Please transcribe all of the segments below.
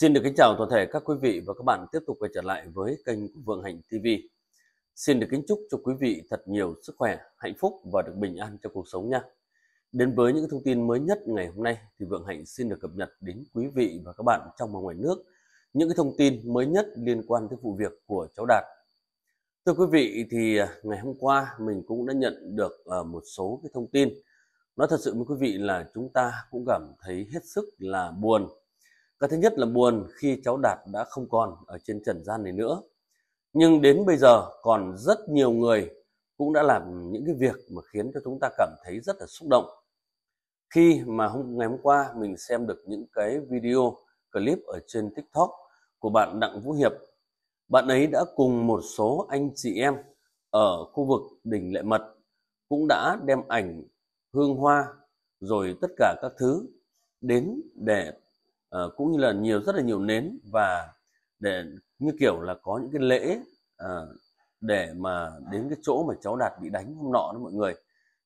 Xin được kính chào toàn thể các quý vị và các bạn tiếp tục quay trở lại với kênh Vượng Hạnh TV. Xin được kính chúc cho quý vị thật nhiều sức khỏe, hạnh phúc và được bình an trong cuộc sống nha. Đến với những thông tin mới nhất ngày hôm nay thì Vượng Hạnh xin được cập nhật đến quý vị và các bạn trong và ngoài nước những cái thông tin mới nhất liên quan tới vụ việc của cháu Đạt. Thưa quý vị thì à, ngày hôm qua mình cũng đã nhận được à, một số cái thông tin. Nói thật sự với quý vị là chúng ta cũng cảm thấy hết sức là buồn cái thứ nhất là buồn khi cháu Đạt đã không còn ở trên trần gian này nữa. Nhưng đến bây giờ còn rất nhiều người cũng đã làm những cái việc mà khiến cho chúng ta cảm thấy rất là xúc động. Khi mà hôm, ngày hôm qua mình xem được những cái video clip ở trên TikTok của bạn Đặng Vũ Hiệp, bạn ấy đã cùng một số anh chị em ở khu vực đỉnh Lệ Mật cũng đã đem ảnh hương hoa rồi tất cả các thứ đến để Ờ, cũng như là nhiều rất là nhiều nến và để như kiểu là có những cái lễ uh, để mà đến cái chỗ mà cháu đạt bị đánh hôm nọ đó mọi người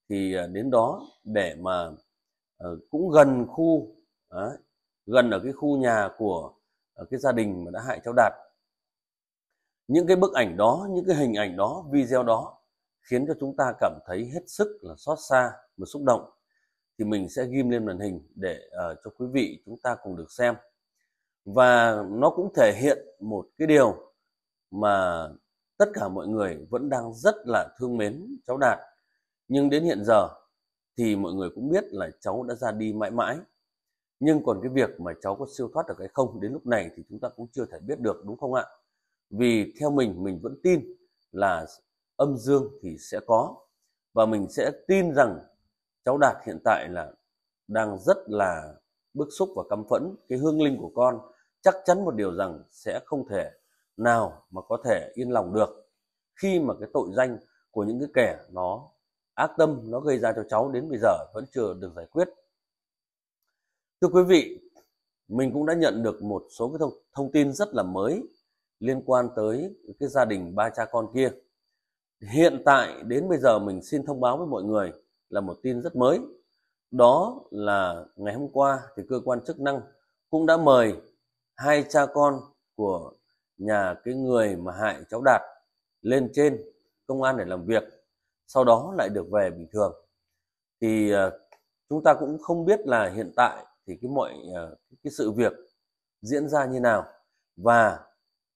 thì uh, đến đó để mà uh, cũng gần khu uh, gần ở cái khu nhà của uh, cái gia đình mà đã hại cháu đạt những cái bức ảnh đó những cái hình ảnh đó video đó khiến cho chúng ta cảm thấy hết sức là xót xa và xúc động thì mình sẽ ghim lên màn hình để uh, cho quý vị chúng ta cùng được xem và nó cũng thể hiện một cái điều mà tất cả mọi người vẫn đang rất là thương mến cháu Đạt nhưng đến hiện giờ thì mọi người cũng biết là cháu đã ra đi mãi mãi nhưng còn cái việc mà cháu có siêu thoát được hay không đến lúc này thì chúng ta cũng chưa thể biết được đúng không ạ vì theo mình mình vẫn tin là âm dương thì sẽ có và mình sẽ tin rằng cháu đạt hiện tại là đang rất là bức xúc và căm phẫn cái hương linh của con chắc chắn một điều rằng sẽ không thể nào mà có thể yên lòng được khi mà cái tội danh của những cái kẻ nó ác tâm nó gây ra cho cháu đến bây giờ vẫn chưa được giải quyết thưa quý vị mình cũng đã nhận được một số cái thông, thông tin rất là mới liên quan tới cái gia đình ba cha con kia hiện tại đến bây giờ mình xin thông báo với mọi người là một tin rất mới đó là ngày hôm qua thì cơ quan chức năng cũng đã mời hai cha con của nhà cái người mà hại cháu đạt lên trên công an để làm việc sau đó lại được về bình thường thì ờ, chúng ta cũng không biết là hiện tại thì cái mọi ờ, cái sự việc diễn ra như nào và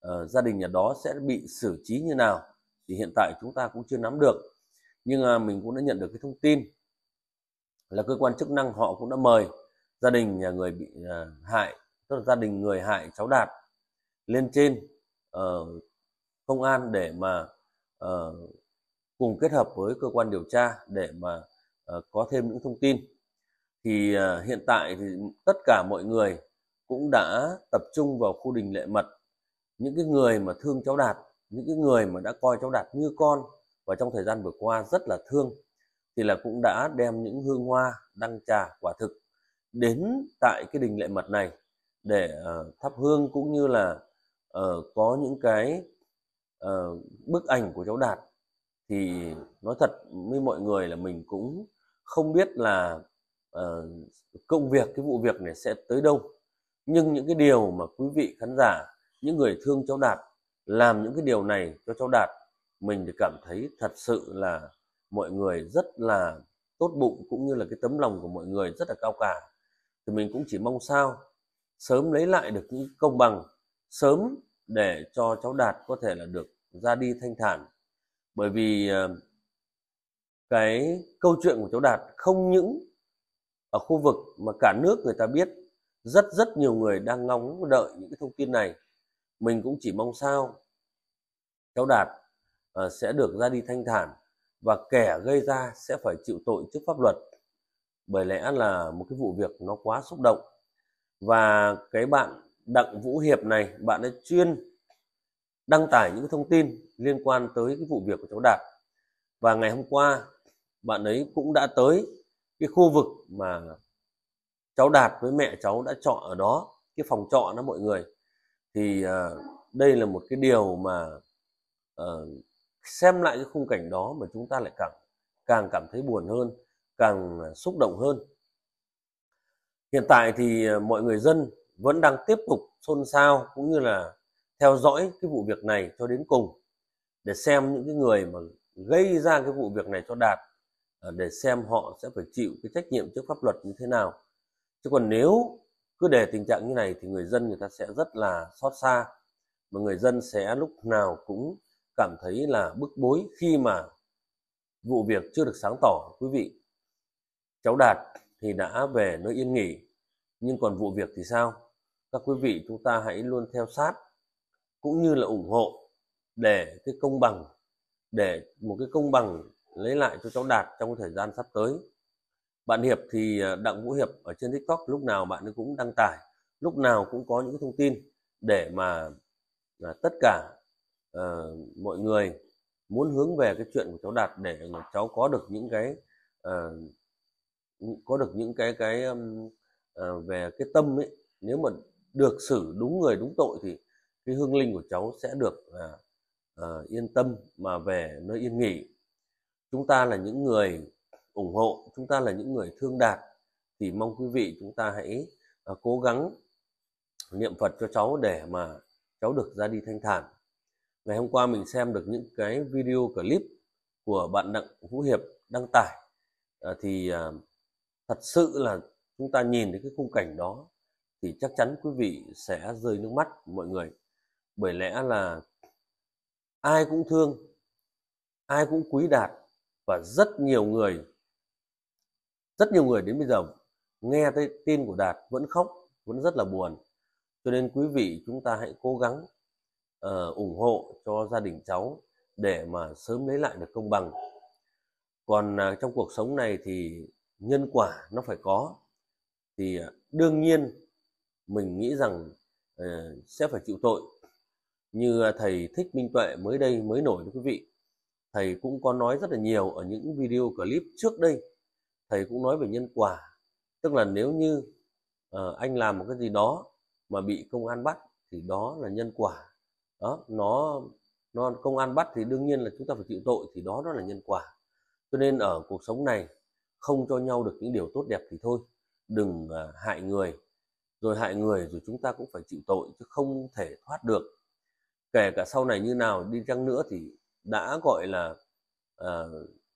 uh, gia đình nhà đó sẽ bị xử trí như nào thì hiện tại chúng ta cũng chưa nắm được nhưng à, mình cũng đã nhận được cái thông tin là cơ quan chức năng họ cũng đã mời gia đình nhà người bị à, hại tức là gia đình người hại cháu đạt lên trên ờ, công an để mà ờ, cùng kết hợp với cơ quan điều tra để mà ờ, có thêm những thông tin thì à, hiện tại thì tất cả mọi người cũng đã tập trung vào khu đình lệ mật những cái người mà thương cháu đạt những cái người mà đã coi cháu đạt như con và trong thời gian vừa qua rất là thương thì là cũng đã đem những hương hoa đăng trà quả thực đến tại cái đình lệ mật này để uh, thắp hương cũng như là uh, có những cái uh, bức ảnh của cháu đạt thì nói thật với mọi người là mình cũng không biết là uh, công việc cái vụ việc này sẽ tới đâu nhưng những cái điều mà quý vị khán giả những người thương cháu đạt làm những cái điều này cho cháu đạt mình thì cảm thấy thật sự là mọi người rất là tốt bụng cũng như là cái tấm lòng của mọi người rất là cao cả thì mình cũng chỉ mong sao sớm lấy lại được những công bằng sớm để cho cháu đạt có thể là được ra đi thanh thản bởi vì ờ, cái câu chuyện của cháu đạt không những ở khu vực mà cả nước người ta biết rất rất nhiều người đang ngóng đợi những cái thông tin này mình cũng chỉ mong sao cháu đạt Ờ, sẽ được ra đi thanh thản và kẻ gây ra sẽ phải chịu tội trước pháp luật bởi lẽ là một cái vụ việc nó quá xúc động và cái bạn đặng vũ hiệp này bạn ấy chuyên đăng tải những thông tin liên quan tới cái vụ việc của cháu đạt và ngày hôm qua bạn ấy cũng đã tới cái khu vực mà cháu đạt với mẹ cháu đã chọn ở đó cái phòng trọ đó mọi người thì uh, đây là một cái điều mà uh, xem lại cái khung cảnh đó mà chúng ta lại càng càng cảm thấy buồn hơn càng à, xúc động hơn hiện tại thì à, mọi người dân vẫn đang tiếp tục xôn xao cũng như là theo dõi cái vụ việc này cho đến cùng để xem những cái người mà gây ra cái vụ việc này cho đạt à, để xem họ sẽ phải chịu cái trách nhiệm trước pháp luật như thế nào chứ còn nếu cứ để tình trạng như này thì người dân người ta sẽ rất là xót xa mà người dân sẽ lúc nào cũng cảm thấy là bức bối khi mà vụ việc chưa được sáng tỏ quý vị cháu đạt thì đã về nơi yên nghỉ nhưng còn vụ việc thì sao các quý vị chúng ta hãy luôn theo sát cũng như là ủng hộ để cái công bằng để một cái công bằng lấy lại cho cháu đạt trong thời gian sắp tới bạn hiệp thì à, đặng vũ hiệp ở trên tiktok lúc nào bạn cũng đăng tải lúc nào cũng có những thông tin để mà à, tất cả uh, mọi người muốn hướng về cái chuyện của cháu đạt để mà cháu có được những cái uh, có được những cái cái um, uh, về cái tâm ấy nếu mà được xử đúng người đúng tội thì cái hương linh của cháu sẽ được uh, uh, yên tâm mà về nơi yên nghỉ chúng ta là những người ủng hộ chúng ta là những người thương đạt thì mong quý vị chúng ta hãy uh, cố gắng niệm phật cho cháu để mà cháu được ra đi thanh thản ngày hôm qua mình xem được những cái video clip của bạn đặng vũ hiệp đăng tải à, thì à, thật sự là chúng ta nhìn thấy cái khung cảnh đó thì chắc chắn quý vị sẽ rơi nước mắt mọi người bởi lẽ là ai cũng thương ai cũng quý đạt và rất nhiều người rất nhiều người đến bây giờ nghe tới tin của đạt vẫn khóc vẫn rất là buồn cho nên quý vị chúng ta hãy cố gắng uh, ủng hộ cho gia đình cháu để mà sớm lấy lại được công bằng còn uh, trong cuộc sống này thì nhân quả nó phải có thì uh, đương nhiên mình nghĩ rằng uh, sẽ phải chịu tội như uh, thầy thích minh tuệ mới đây mới nổi quý vị thầy cũng có nói rất là nhiều ở những video clip trước đây thầy cũng nói về nhân quả tức là nếu như uh, anh làm một cái gì đó mà bị công an bắt thì đó là nhân quả đó nó nó công an bắt thì đương nhiên là chúng ta phải chịu tội thì đó nó là nhân quả cho nên ở cuộc sống này không cho nhau được những điều tốt đẹp thì thôi đừng à, hại người rồi hại người rồi chúng ta cũng phải chịu tội chứ không thể thoát được kể cả sau này như nào đi chăng nữa thì đã gọi là à,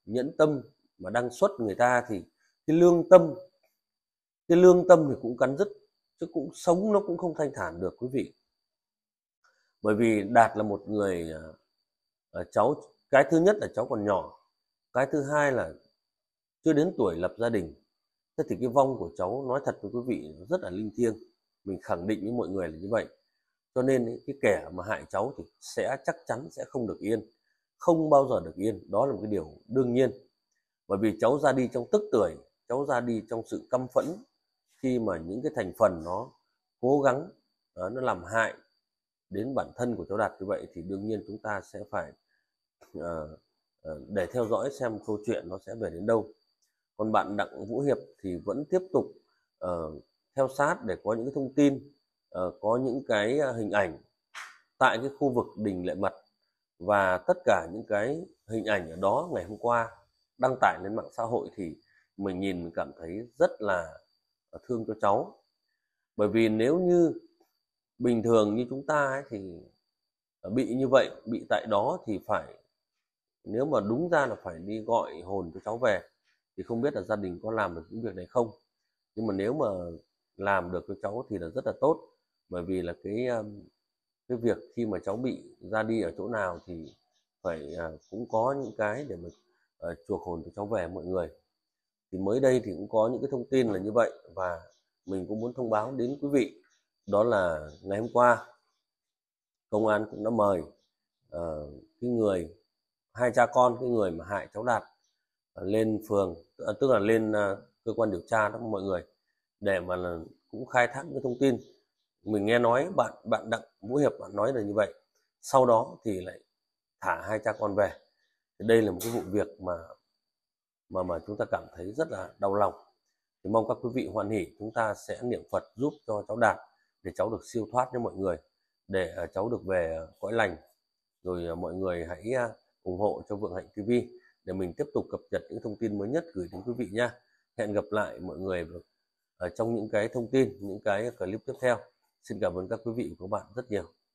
nhẫn tâm mà đăng xuất người ta thì cái lương tâm cái lương tâm thì cũng cắn rứt chứ cũng sống nó cũng không thanh thản được quý vị bởi vì đạt là một người uh, cháu cái thứ nhất là cháu còn nhỏ cái thứ hai là chưa đến tuổi lập gia đình thế thì cái vong của cháu nói thật với quý vị rất là linh thiêng mình khẳng định với mọi người là như vậy cho nên ý, cái kẻ mà hại cháu thì sẽ chắc chắn sẽ không được yên không bao giờ được yên đó là một cái điều đương nhiên bởi vì cháu ra đi trong tức tuổi cháu ra đi trong sự căm phẫn khi mà những cái thành phần nó cố gắng ờ, nó làm hại đến bản thân của cháu đạt như vậy thì đương nhiên chúng ta sẽ phải uh, để theo dõi xem câu chuyện nó sẽ về đến đâu còn bạn đặng vũ hiệp thì vẫn tiếp tục uh, theo sát để có những cái thông tin uh, có những cái hình ảnh tại cái khu vực đình lệ mật và tất cả những cái hình ảnh ở đó ngày hôm qua đăng tải lên mạng xã hội thì mình nhìn mình cảm thấy rất là thương cho cháu bởi vì nếu như bình thường như chúng ta ấy, thì ờ, bị như vậy bị tại đó thì phải nếu mà đúng ra là phải đi gọi hồn cho cháu về thì không biết là gia đình có làm được những việc này không nhưng mà nếu mà làm được cho cháu thì là rất là tốt bởi vì là cái ờ, cái việc khi mà cháu bị ra đi ở chỗ nào thì phải ờ, cũng có những cái để mà chuộc hồn cho cháu về mọi người thì mới đây thì cũng có những cái thông tin là như vậy và mình cũng muốn thông báo đến quý vị đó là ngày hôm qua công an cũng đã mời uh, cái người hai cha con cái người mà hại cháu đạt uh, lên phường ờ, tức là lên uh, cơ quan điều tra đó mọi người để mà là cũng khai thác những thông tin mình nghe nói bạn bạn đặng vũ hiệp bạn nói là như vậy sau đó thì lại thả hai cha con về thì đây là một cái vụ việc mà mà mà chúng ta cảm thấy rất là đau lòng thì mong các quý vị hoan hỉ chúng ta sẽ niệm phật giúp cho cháu đạt để cháu được siêu thoát cho mọi người để à, cháu được về à, cõi lành rồi à, mọi người hãy ủng hộ cho Vượng Hạnh TV để mình tiếp tục cập nhật những thông tin mới nhất gửi đến quý vị nha hẹn gặp lại mọi người ở trong những cái thông tin những cái clip tiếp theo xin cảm ơn các quý vị và các bạn rất nhiều